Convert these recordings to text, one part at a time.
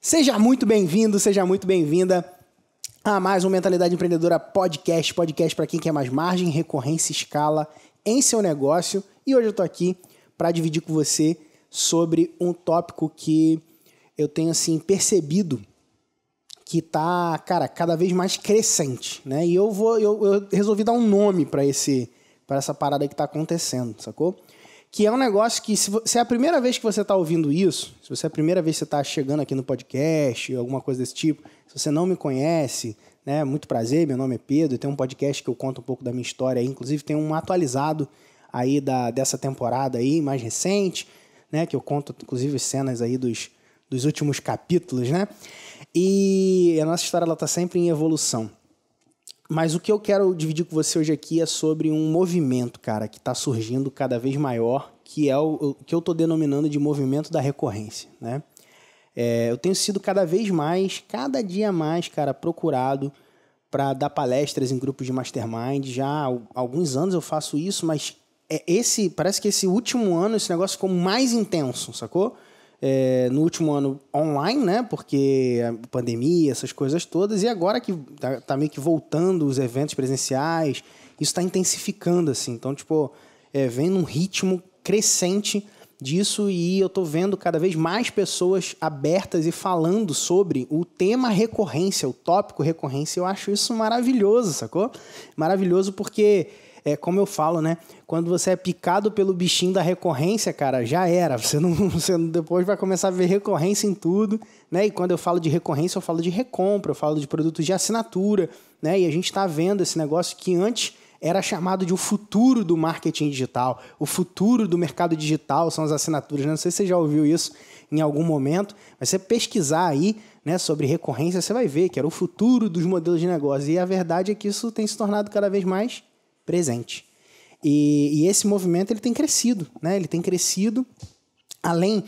Seja muito bem-vindo, seja muito bem-vinda a mais um Mentalidade Empreendedora Podcast, podcast para quem quer mais margem, recorrência, escala em seu negócio. E hoje eu estou aqui para dividir com você sobre um tópico que eu tenho assim percebido que tá, cara, cada vez mais crescente, né? E eu vou eu, eu resolvi dar um nome para esse para essa parada que está acontecendo, sacou? que é um negócio que, se, se é a primeira vez que você está ouvindo isso, se você é a primeira vez que você está chegando aqui no podcast, alguma coisa desse tipo, se você não me conhece, né, muito prazer, meu nome é Pedro, tem um podcast que eu conto um pouco da minha história, inclusive tem um atualizado aí da, dessa temporada aí, mais recente, né, que eu conto inclusive cenas aí dos, dos últimos capítulos, né, e a nossa história ela tá sempre em evolução. Mas o que eu quero dividir com você hoje aqui é sobre um movimento, cara, que está surgindo cada vez maior, que é o, o que eu estou denominando de movimento da recorrência, né? É, eu tenho sido cada vez mais, cada dia mais, cara, procurado para dar palestras em grupos de mastermind. Já há alguns anos eu faço isso, mas é esse parece que esse último ano esse negócio ficou mais intenso, sacou? é, no último ano online, né? Porque a pandemia, essas coisas todas, e agora que tá, tá meio que voltando os eventos presenciais, isso está intensificando, assim. Então, tipo, é, vem num ritmo crescente disso e eu tô vendo cada vez mais pessoas abertas e falando sobre o tema recorrência, o tópico recorrência. Eu acho isso maravilhoso, sacou? Maravilhoso porque é como eu falo, né? Quando você é picado pelo bichinho da recorrência, cara, já era. Você não, você depois vai começar a ver recorrência em tudo, né? E quando eu falo de recorrência, eu falo de recompra, eu falo de produtos de assinatura, né? E a gente está vendo esse negócio que antes era chamado de o futuro do marketing digital, o futuro do mercado digital são as assinaturas. Né? Não sei se você já ouviu isso em algum momento, mas você pesquisar aí né, sobre recorrência, você vai ver que era o futuro dos modelos de negócio. E a verdade é que isso tem se tornado cada vez mais presente. E, e, esse movimento ele tem crescido, né? Ele tem crescido além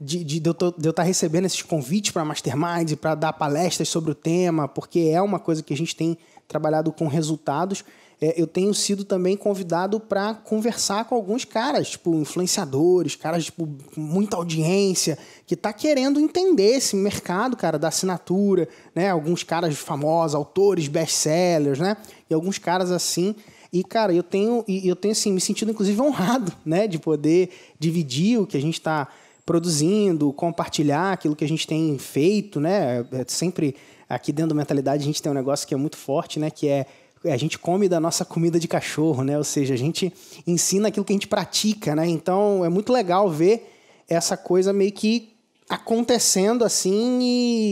de, de, de eu estar tá recebendo esses convites para masterminds, para dar palestras sobre o tema, porque é uma coisa que a gente tem trabalhado com resultados. É, eu tenho sido também convidado para conversar com alguns caras, tipo influenciadores, caras tipo, com muita audiência, que está querendo entender esse mercado, cara, da assinatura, né? Alguns caras famosos, autores, best-sellers, né? E alguns caras assim e, cara, eu tenho, eu tenho assim, me sentido, inclusive, honrado, né? De poder dividir o que a gente está produzindo, compartilhar aquilo que a gente tem feito, né? É, é sempre aqui dentro da mentalidade a gente tem um negócio que é muito forte, né? Que é, é a gente come da nossa comida de cachorro, né? Ou seja, a gente ensina aquilo que a gente pratica, né? Então é muito legal ver essa coisa meio que acontecendo assim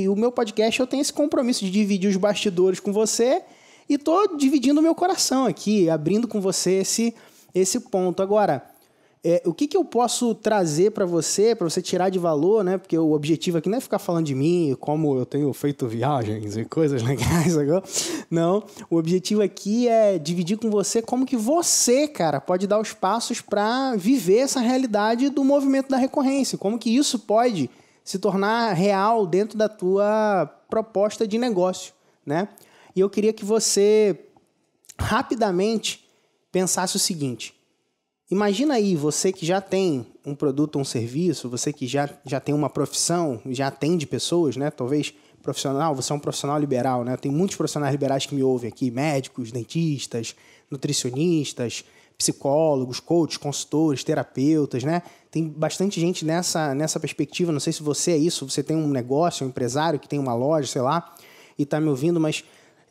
e o meu podcast eu tenho esse compromisso de dividir os bastidores com você e estou dividindo o meu coração aqui, abrindo com você esse, esse ponto. Agora, é, o que, que eu posso trazer para você, para você tirar de valor, né? Porque o objetivo aqui não é ficar falando de mim, como eu tenho feito viagens e coisas legais agora. Não, o objetivo aqui é dividir com você como que você, cara, pode dar os passos para viver essa realidade do movimento da recorrência, como que isso pode se tornar real dentro da tua proposta de negócio, né? E eu queria que você rapidamente pensasse o seguinte: imagina aí você que já tem um produto ou um serviço, você que já, já tem uma profissão, já atende pessoas, né? Talvez profissional, você é um profissional liberal, né? Tem muitos profissionais liberais que me ouvem aqui, médicos, dentistas, nutricionistas, psicólogos, coaches, consultores, terapeutas, né? Tem bastante gente nessa, nessa perspectiva. Não sei se você é isso, você tem um negócio, um empresário que tem uma loja, sei lá, e está me ouvindo, mas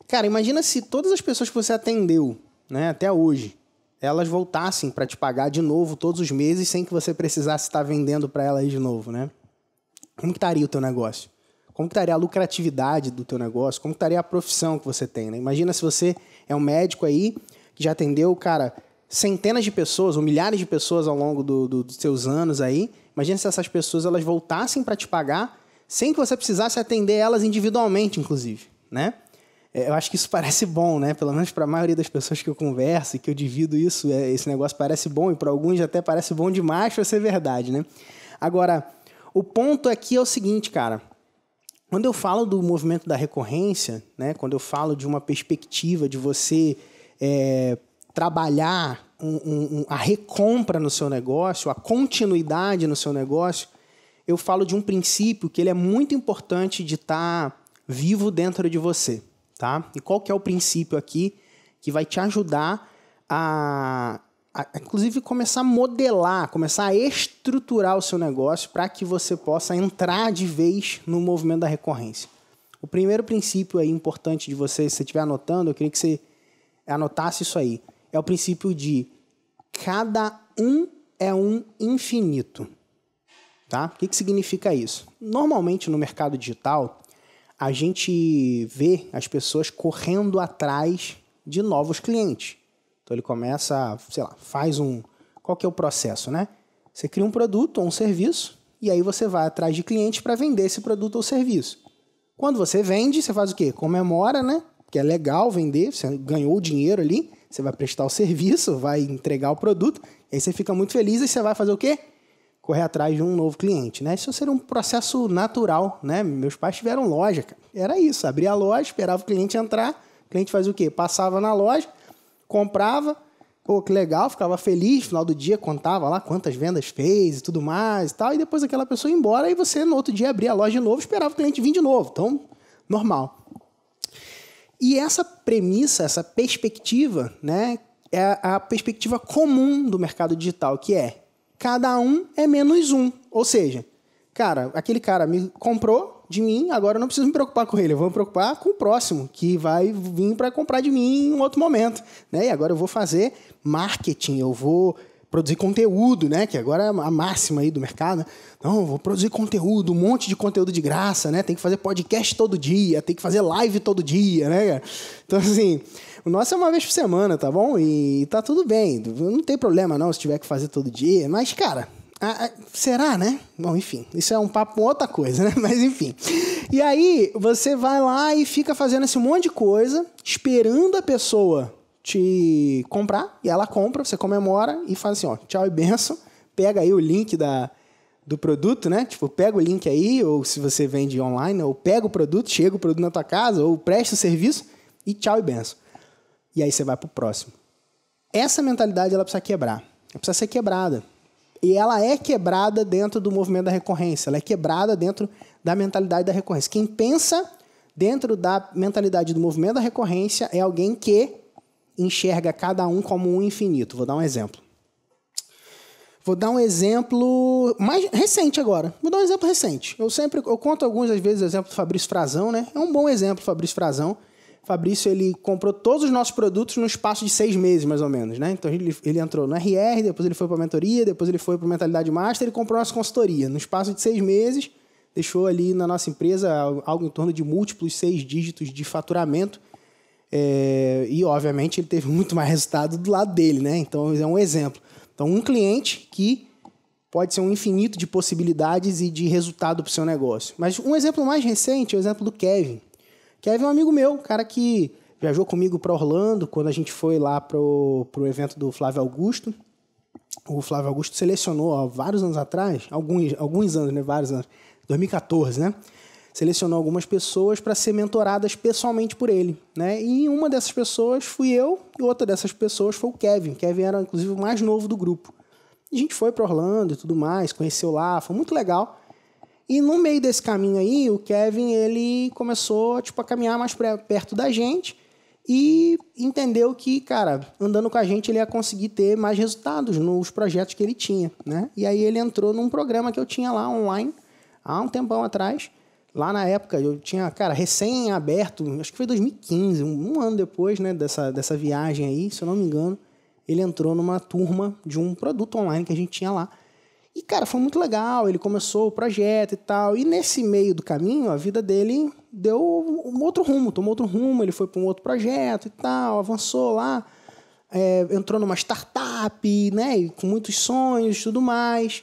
Cara, imagina se todas as pessoas que você atendeu, né, até hoje, elas voltassem para te pagar de novo todos os meses sem que você precisasse estar tá vendendo para elas de novo, né? Como que estaria o teu negócio? Como que estaria a lucratividade do teu negócio? Como que estaria a profissão que você tem, né? Imagina se você é um médico aí que já atendeu, cara, centenas de pessoas ou milhares de pessoas ao longo do, do, dos seus anos aí. Imagina se essas pessoas elas voltassem para te pagar sem que você precisasse atender elas individualmente, inclusive, né? É, eu acho que isso parece bom, né? Pelo menos para a maioria das pessoas que eu converso e que eu divido isso, é, esse negócio parece bom e para alguns até parece bom demais para ser verdade, né? Agora, o ponto aqui é o seguinte, cara. Quando eu falo do movimento da recorrência, né? Quando eu falo de uma perspectiva de você é, trabalhar um, um, a recompra no seu negócio, a continuidade no seu negócio, eu falo de um princípio que ele é muito importante de estar tá vivo dentro de você tá? E qual que é o princípio aqui que vai te ajudar a, a inclusive começar a modelar, começar a estruturar o seu negócio para que você possa entrar de vez no movimento da recorrência. O primeiro princípio aí importante de você, se você estiver anotando, eu queria que você anotasse isso aí. É o princípio de cada um é um infinito. Tá? O que, que significa isso? Normalmente no mercado digital, a gente vê as pessoas correndo atrás de novos clientes. Então ele começa, sei lá, faz um. Qual que é o processo, né? Você cria um produto ou um serviço e aí você vai atrás de clientes para vender esse produto ou serviço. Quando você vende, você faz o quê? Comemora, né? Porque é legal vender, você ganhou o dinheiro ali, você vai prestar o serviço, vai entregar o produto, aí você fica muito feliz e você vai fazer o quê? correr atrás de um novo cliente, né? Isso seria um processo natural, né? Meus pais tiveram loja, cara. Era isso, abria a loja, esperava o cliente entrar, o cliente fazia o quê? Passava na loja, comprava, pô, que legal, ficava feliz, final do dia contava lá quantas vendas fez e tudo mais e tal, e depois aquela pessoa ia embora e você no outro dia abria a loja de novo, esperava o cliente vir de novo. Então, normal. E essa premissa, essa perspectiva, né, é a perspectiva comum do mercado digital, que é cada um é menos um. Ou seja, cara, aquele cara me comprou de mim, agora eu não preciso me preocupar com ele, eu vou me preocupar com o próximo, que vai vir para comprar de mim em um outro momento. Né? E agora eu vou fazer marketing, eu vou produzir conteúdo, né? Que agora é a máxima aí do mercado. Né? Não, vou produzir conteúdo, um monte de conteúdo de graça, né? Tem que fazer podcast todo dia, tem que fazer live todo dia, né? Então, assim, o nosso é uma vez por semana, tá bom? E tá tudo bem. Não tem problema não se tiver que fazer todo dia. Mas, cara, a, a, será, né? Bom, enfim, isso é um papo outra coisa, né? Mas enfim. E aí você vai lá e fica fazendo esse monte de coisa, esperando a pessoa te comprar, e ela compra, você comemora e faz assim, ó, tchau e benção. Pega aí o link da, do produto, né? Tipo, pega o link aí, ou se você vende online, ou pega o produto, chega o produto na tua casa, ou presta o serviço e tchau e benção e aí você vai para o próximo. Essa mentalidade ela precisa quebrar, ela precisa ser quebrada. E ela é quebrada dentro do movimento da recorrência, ela é quebrada dentro da mentalidade da recorrência. Quem pensa dentro da mentalidade do movimento da recorrência é alguém que enxerga cada um como um infinito. Vou dar um exemplo. Vou dar um exemplo mais recente agora. Vou dar um exemplo recente. Eu sempre eu conto algumas vezes o exemplo do Fabrício Frazão, né? É um bom exemplo, Fabrício Frazão. Fabrício ele comprou todos os nossos produtos no espaço de seis meses, mais ou menos, né? Então ele, ele entrou no RR, depois ele foi para a mentoria, depois ele foi para mentalidade master, ele comprou a nossa consultoria. No espaço de seis meses, deixou ali na nossa empresa algo em torno de múltiplos seis dígitos de faturamento. É, e obviamente ele teve muito mais resultado do lado dele, né? Então é um exemplo. Então um cliente que pode ser um infinito de possibilidades e de resultado para o seu negócio. Mas um exemplo mais recente é o exemplo do Kevin. Kevin é um amigo meu, um cara que viajou comigo para Orlando quando a gente foi lá pro, pro evento do Flávio Augusto. O Flávio Augusto selecionou vários anos atrás, alguns, alguns anos, né? Vários anos, 2014, né? Selecionou algumas pessoas para ser mentoradas pessoalmente por ele, né? E uma dessas pessoas fui eu e outra dessas pessoas foi o Kevin. Kevin era inclusive o mais novo do grupo. a gente foi para Orlando e tudo mais, conheceu lá, foi muito legal. E no meio desse caminho aí, o Kevin ele começou tipo, a caminhar mais perto da gente e entendeu que, cara, andando com a gente ele ia conseguir ter mais resultados nos projetos que ele tinha, né? E aí ele entrou num programa que eu tinha lá online há um tempão atrás. Lá na época eu tinha, cara, recém aberto, acho que foi 2015, um ano depois, né, dessa, dessa viagem aí, se eu não me engano, ele entrou numa turma de um produto online que a gente tinha lá. E, cara, foi muito legal. Ele começou o projeto e tal. E nesse meio do caminho, a vida dele deu um outro rumo, tomou outro rumo. Ele foi para um outro projeto e tal, avançou lá, é, entrou numa startup, né? Com muitos sonhos e tudo mais.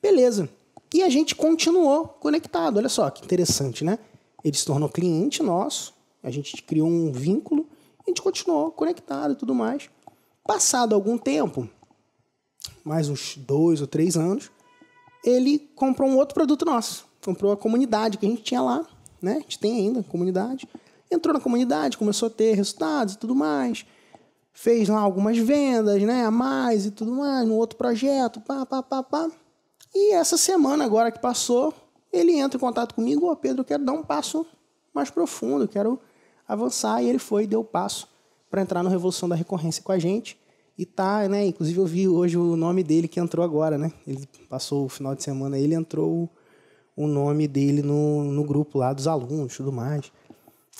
Beleza. E a gente continuou conectado. Olha só que interessante, né? Ele se tornou cliente nosso, a gente criou um vínculo, a gente continuou conectado e tudo mais. Passado algum tempo, mais uns dois ou três anos, ele comprou um outro produto nosso. Comprou a comunidade que a gente tinha lá, né? A gente tem ainda comunidade. Entrou na comunidade, começou a ter resultados e tudo mais. Fez lá algumas vendas, né? A mais e tudo mais, num outro projeto, pá, pá, pá, pá. E essa semana agora que passou, ele entra em contato comigo, ô oh, Pedro, eu quero dar um passo mais profundo, quero avançar. E ele foi e deu o passo para entrar no Revolução da Recorrência com a gente. E tá, né? Inclusive eu vi hoje o nome dele que entrou agora, né? Ele passou o final de semana, ele entrou o nome dele no, no grupo lá dos alunos e tudo mais.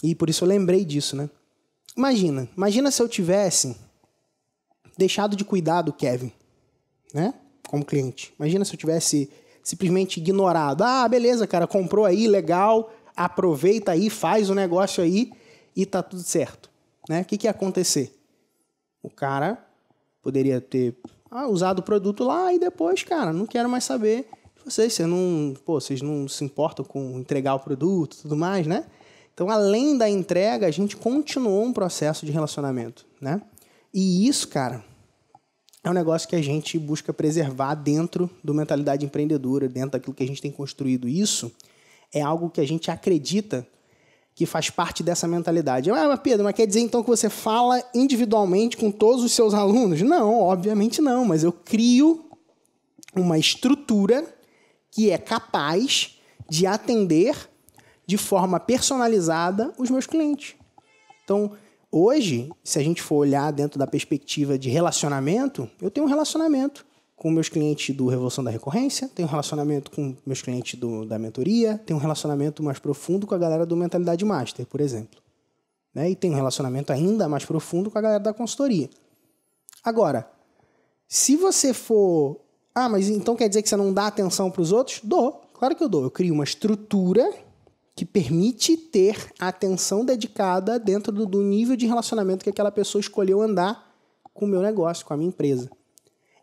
E por isso eu lembrei disso, né? Imagina, imagina se eu tivesse deixado de cuidar do Kevin, né? Como cliente. Imagina se eu tivesse simplesmente ignorado. Ah, beleza, cara, comprou aí, legal, aproveita aí, faz o negócio aí e tá tudo certo, né? O que, que ia acontecer? O cara Poderia ter ah, usado o produto lá e depois, cara, não quero mais saber de vocês. Você não, pô, vocês não se importam com entregar o produto tudo mais, né? Então, além da entrega, a gente continuou um processo de relacionamento, né? E isso, cara, é um negócio que a gente busca preservar dentro do mentalidade empreendedora, dentro daquilo que a gente tem construído. Isso é algo que a gente acredita que faz parte dessa mentalidade. Ah, Pedro, mas quer dizer então que você fala individualmente com todos os seus alunos? Não, obviamente não, mas eu crio uma estrutura que é capaz de atender de forma personalizada os meus clientes. Então, hoje, se a gente for olhar dentro da perspectiva de relacionamento, eu tenho um relacionamento com meus clientes do Revolução da Recorrência, tenho um relacionamento com meus clientes do, da mentoria, tenho um relacionamento mais profundo com a galera do Mentalidade Master, por exemplo. Né? E tenho um relacionamento ainda mais profundo com a galera da consultoria. Agora, se você for. Ah, mas então quer dizer que você não dá atenção para os outros? Dou, claro que eu dou. Eu crio uma estrutura que permite ter atenção dedicada dentro do, do nível de relacionamento que aquela pessoa escolheu andar com o meu negócio, com a minha empresa.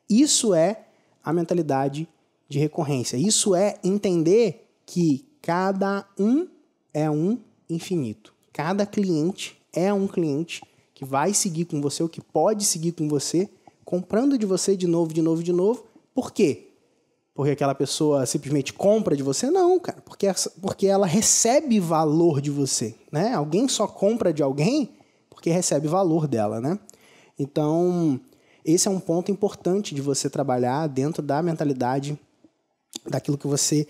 Isso é a mentalidade de recorrência. Isso é entender que cada um é um infinito. Cada cliente é um cliente que vai seguir com você, ou que pode seguir com você, comprando de você de novo, de novo, de novo. Por quê? Porque aquela pessoa simplesmente compra de você? Não, cara. Porque, essa, porque ela recebe valor de você, né? Alguém só compra de alguém porque recebe valor dela, né? Então, esse é um ponto importante de você trabalhar dentro da mentalidade daquilo que você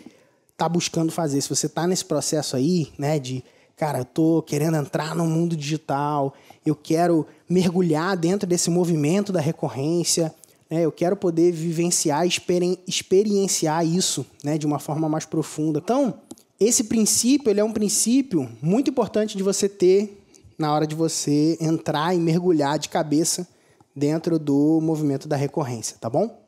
está buscando fazer. Se você está nesse processo aí, né, de cara, eu tô querendo entrar no mundo digital, eu quero mergulhar dentro desse movimento da recorrência, né, eu quero poder vivenciar, experien experienciar isso, né, de uma forma mais profunda. Então, esse princípio, ele é um princípio muito importante de você ter na hora de você entrar e mergulhar de cabeça dentro do movimento da recorrência, tá bom?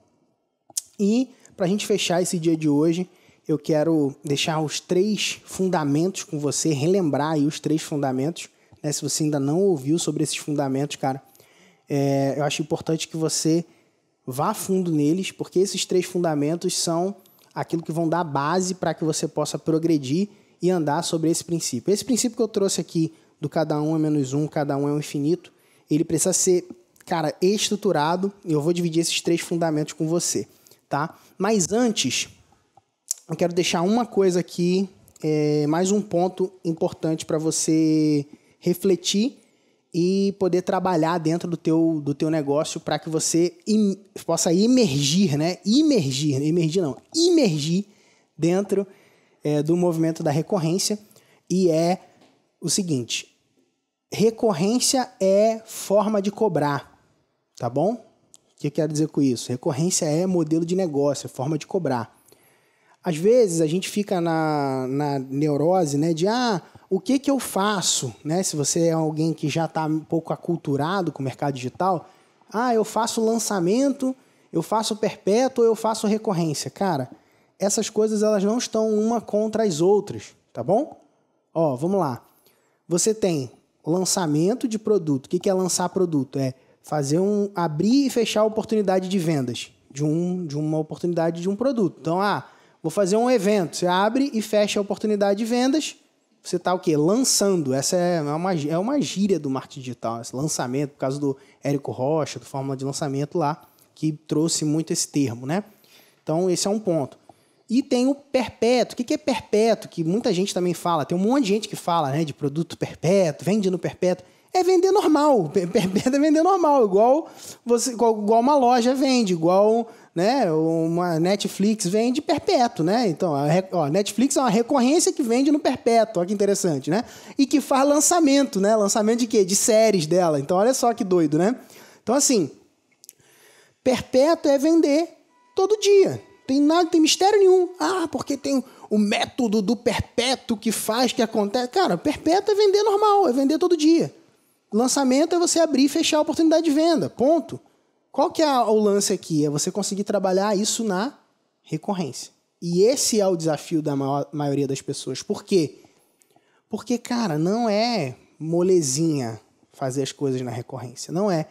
E para a gente fechar esse dia de hoje, eu quero deixar os três fundamentos com você, relembrar aí os três fundamentos. Né? Se você ainda não ouviu sobre esses fundamentos, cara, é, eu acho importante que você vá fundo neles, porque esses três fundamentos são aquilo que vão dar base para que você possa progredir e andar sobre esse princípio. Esse princípio que eu trouxe aqui do cada um é menos um, cada um é um infinito, ele precisa ser cara, estruturado, e eu vou dividir esses três fundamentos com você, tá? Mas antes, eu quero deixar uma coisa aqui, é, mais um ponto importante para você refletir e poder trabalhar dentro do teu, do teu negócio para que você im, possa emergir, né? Imergir, emergir não, imergir dentro é, do movimento da recorrência e é o seguinte, recorrência é forma de cobrar. Tá bom? O que eu quero dizer com isso? Recorrência é modelo de negócio, é forma de cobrar. Às vezes a gente fica na, na neurose, né? De ah, o que, que eu faço? Né? Se você é alguém que já está um pouco aculturado com o mercado digital, ah, eu faço lançamento, eu faço perpétuo, eu faço recorrência. Cara, essas coisas elas não estão uma contra as outras, tá bom? Ó, vamos lá. Você tem lançamento de produto. O que é lançar produto? É fazer um abrir e fechar a oportunidade de vendas de, um, de uma oportunidade de um produto. Então, ah, vou fazer um evento, você abre e fecha a oportunidade de vendas, você está o quê? Lançando. Essa é, é uma, é uma gíria do marketing digital, esse lançamento, por causa do Érico Rocha, do Fórmula de Lançamento lá, que trouxe muito esse termo, né? Então, esse é um ponto. E tem o perpétuo. O que é perpétuo? Que muita gente também fala. Tem um monte de gente que fala né, de produto perpétuo, vende no perpétuo é vender normal. Perpétua é vender normal, igual você, igual, igual uma loja vende, igual né, uma Netflix vende perpétuo, né? Então, a ó, Netflix é uma recorrência que vende no perpétuo, olha que interessante, né? E que faz lançamento, né? Lançamento de quê? De séries dela. Então, olha só que doido, né? Então, assim, perpétuo é vender todo dia. Tem nada, tem mistério nenhum. Ah, porque tem o método do perpétuo que faz que acontece. Cara, perpétuo é vender normal, é vender todo dia. Lançamento é você abrir e fechar a oportunidade de venda. Ponto. Qual que é o lance aqui? É você conseguir trabalhar isso na recorrência. E esse é o desafio da maioria das pessoas. Por quê? Porque, cara, não é molezinha fazer as coisas na recorrência. Não é.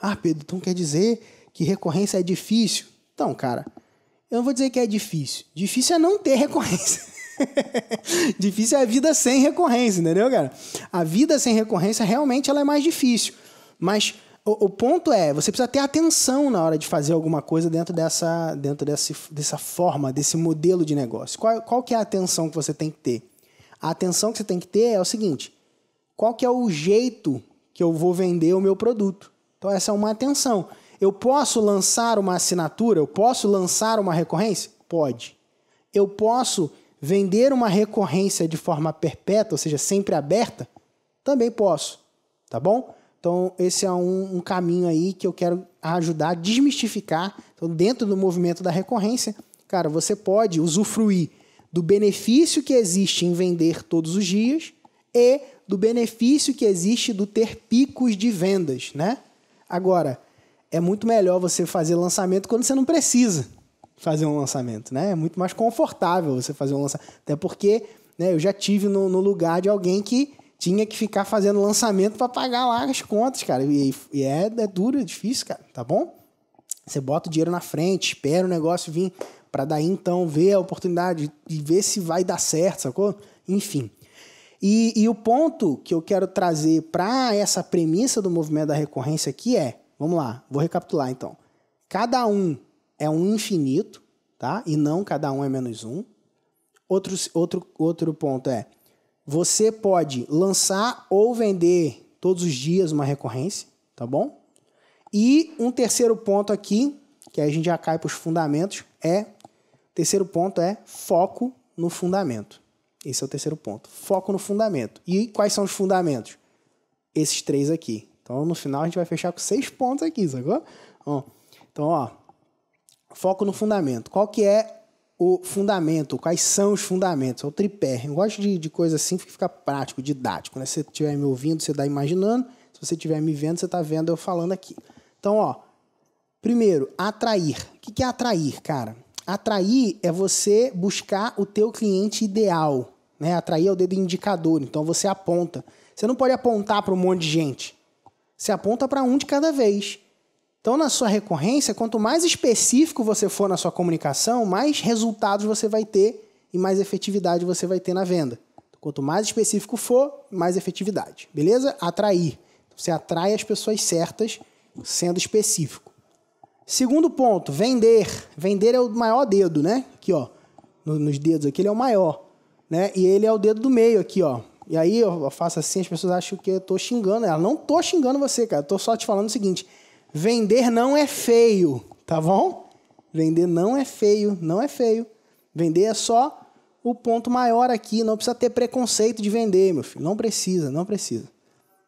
Ah, Pedro, então quer dizer que recorrência é difícil? Então, cara, eu não vou dizer que é difícil. Difícil é não ter recorrência. difícil é a vida sem recorrência, entendeu, cara? A vida sem recorrência realmente ela é mais difícil. Mas o, o, ponto é, você precisa ter atenção na hora de fazer alguma coisa dentro dessa, dentro dessa, dessa forma, desse modelo de negócio. Qual, qual que é a atenção que você tem que ter? A atenção que você tem que ter é o seguinte: qual que é o jeito que eu vou vender o meu produto? Então essa é uma atenção. Eu posso lançar uma assinatura? Eu posso lançar uma recorrência? Pode. Eu posso vender uma recorrência de forma perpétua, ou seja, sempre aberta, também posso, tá bom? Então, esse é um, um, caminho aí que eu quero ajudar a desmistificar. Então, dentro do movimento da recorrência, cara, você pode usufruir do benefício que existe em vender todos os dias e do benefício que existe do ter picos de vendas, né? Agora, é muito melhor você fazer lançamento quando você não precisa fazer um lançamento, né? É muito mais confortável você fazer um lançamento. Até porque né, eu já tive no, no lugar de alguém que tinha que ficar fazendo lançamento para pagar lá as contas, cara. E, e é, é duro, é difícil, cara, tá bom? Você bota o dinheiro na frente, espera o negócio vir para daí então ver a oportunidade e ver se vai dar certo, sacou? Enfim. E, e o ponto que eu quero trazer para essa premissa do movimento da recorrência aqui é, vamos lá, vou recapitular então. Cada um é um infinito, tá? E não cada um é menos um. Outro, outro, outro ponto é: você pode lançar ou vender todos os dias uma recorrência, tá bom? E um terceiro ponto aqui, que a gente já cai para os fundamentos, é terceiro ponto é foco no fundamento. Esse é o terceiro ponto. Foco no fundamento. E quais são os fundamentos? Esses três aqui. Então, no final, a gente vai fechar com seis pontos aqui, sacou? Então, ó, foco no fundamento. Qual que é o fundamento? Quais são os fundamentos? É o tripé. Eu gosto de, de coisa assim que fica prático, didático. Né? Se você estiver me ouvindo, você está imaginando. Se você estiver me vendo, você está vendo eu falando aqui. Então, ó, primeiro, atrair. O que é atrair, cara? Atrair é você buscar o teu cliente ideal. Né? Atrair é o dedo indicador. Então, você aponta. Você não pode apontar para um monte de gente. Você aponta para um de cada vez. Então, na sua recorrência, quanto mais específico você for na sua comunicação, mais resultados você vai ter e mais efetividade você vai ter na venda. Quanto mais específico for, mais efetividade. Beleza? Atrair. Então, você atrai as pessoas certas sendo específico. Segundo ponto, vender. Vender é o maior dedo, né? Aqui, ó. Nos dedos aqui, ele é o maior. Né? E ele é o dedo do meio aqui, ó. E aí eu faço assim, as pessoas acham que eu tô xingando ela. Não tô xingando você, cara. Tô só te falando o seguinte. Vender não é feio, tá bom? Vender não é feio, não é feio. Vender é só o ponto maior aqui. Não precisa ter preconceito de vender, meu filho. Não precisa, não precisa.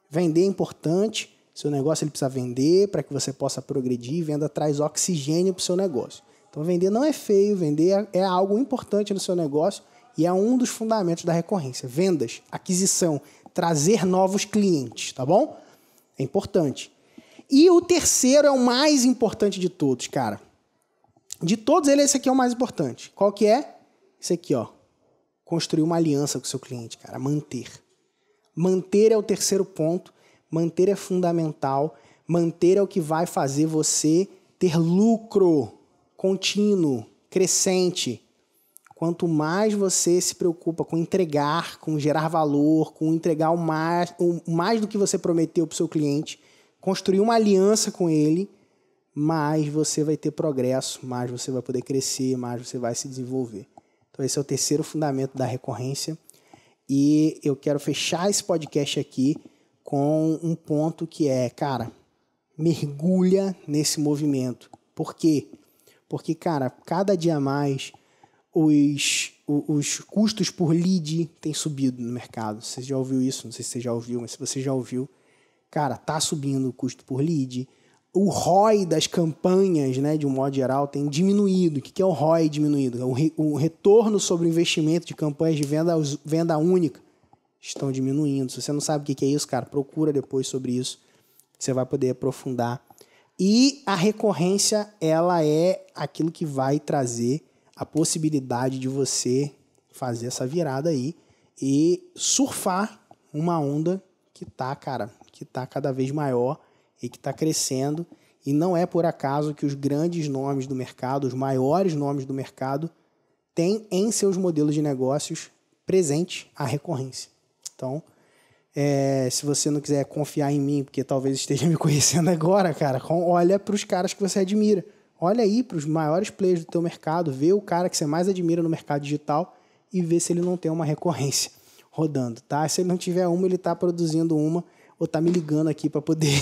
Vender é importante. Seu negócio ele precisa vender para que você possa progredir. Venda traz oxigênio para o seu negócio. Então, vender não é feio, vender é, é algo importante no seu negócio e é um dos fundamentos da recorrência. Vendas, aquisição, trazer novos clientes, tá bom? É importante. E o terceiro é o mais importante de todos, cara. De todos eles, esse aqui é o mais importante. Qual que é? Esse aqui, ó. Construir uma aliança com o seu cliente, cara. Manter. Manter é o terceiro ponto. Manter é fundamental. Manter é o que vai fazer você ter lucro contínuo, crescente. Quanto mais você se preocupa com entregar, com gerar valor, com entregar o mais, o mais do que você prometeu para o seu cliente, construir uma aliança com ele, mais você vai ter progresso, mais você vai poder crescer, mais você vai se desenvolver. Então, esse é o terceiro fundamento da recorrência. E eu quero fechar esse podcast aqui com um ponto que é, cara, mergulha nesse movimento. Por quê? Porque, cara, cada dia mais os, os custos por lead têm subido no mercado. Você já ouviu isso? Não sei se você já ouviu, mas se você já ouviu, cara, tá subindo o custo por lead. O ROI das campanhas, né, de um modo geral, tem diminuído. O que é o ROI diminuído? O, re, o retorno sobre o investimento de campanhas de venda, venda única estão diminuindo. Se você não sabe o que é isso, cara, procura depois sobre isso. Você vai poder aprofundar. E a recorrência, ela é aquilo que vai trazer a possibilidade de você fazer essa virada aí e surfar uma onda que tá, cara, que está cada vez maior e que está crescendo. E não é por acaso que os grandes nomes do mercado, os maiores nomes do mercado, têm em seus modelos de negócios presente a recorrência. Então, é, se você não quiser confiar em mim, porque talvez esteja me conhecendo agora, cara, olha para os caras que você admira. Olha aí para os maiores players do teu mercado, vê o cara que você mais admira no mercado digital e vê se ele não tem uma recorrência rodando, tá? Se ele não tiver uma, ele está produzindo uma ou tá me ligando aqui para poder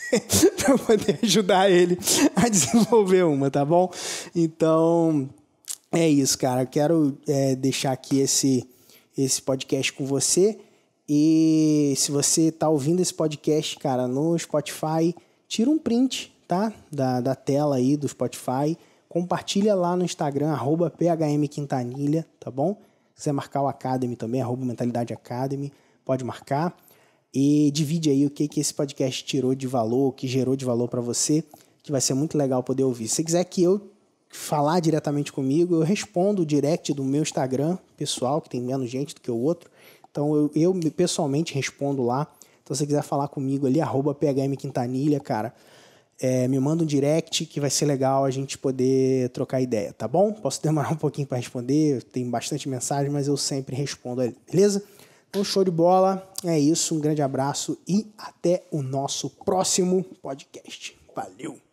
para poder ajudar ele a desenvolver uma, tá bom? Então é isso, cara. quero é, deixar aqui esse esse podcast com você. E se você tá ouvindo esse podcast, cara, no Spotify, tira um print, tá? Da, da tela aí do Spotify. Compartilha lá no Instagram, phmquintanilha, tá bom? Se quiser marcar o Academy também, arroba Mentalidade Academy, pode marcar e divide aí o que, que esse podcast tirou de valor, o que gerou de valor para você, que vai ser muito legal poder ouvir. Se quiser que eu falar diretamente comigo, eu respondo o direct do meu Instagram pessoal, que tem menos gente do que o outro. Então eu, eu pessoalmente respondo lá. Então se quiser falar comigo ali, arroba phmquintanilha, cara, é, me manda um direct que vai ser legal a gente poder trocar ideia, tá bom? Posso demorar um pouquinho para responder, tem bastante mensagem, mas eu sempre respondo ali, beleza? Então, show de bola. É isso. Um grande abraço e até o nosso próximo podcast. Valeu!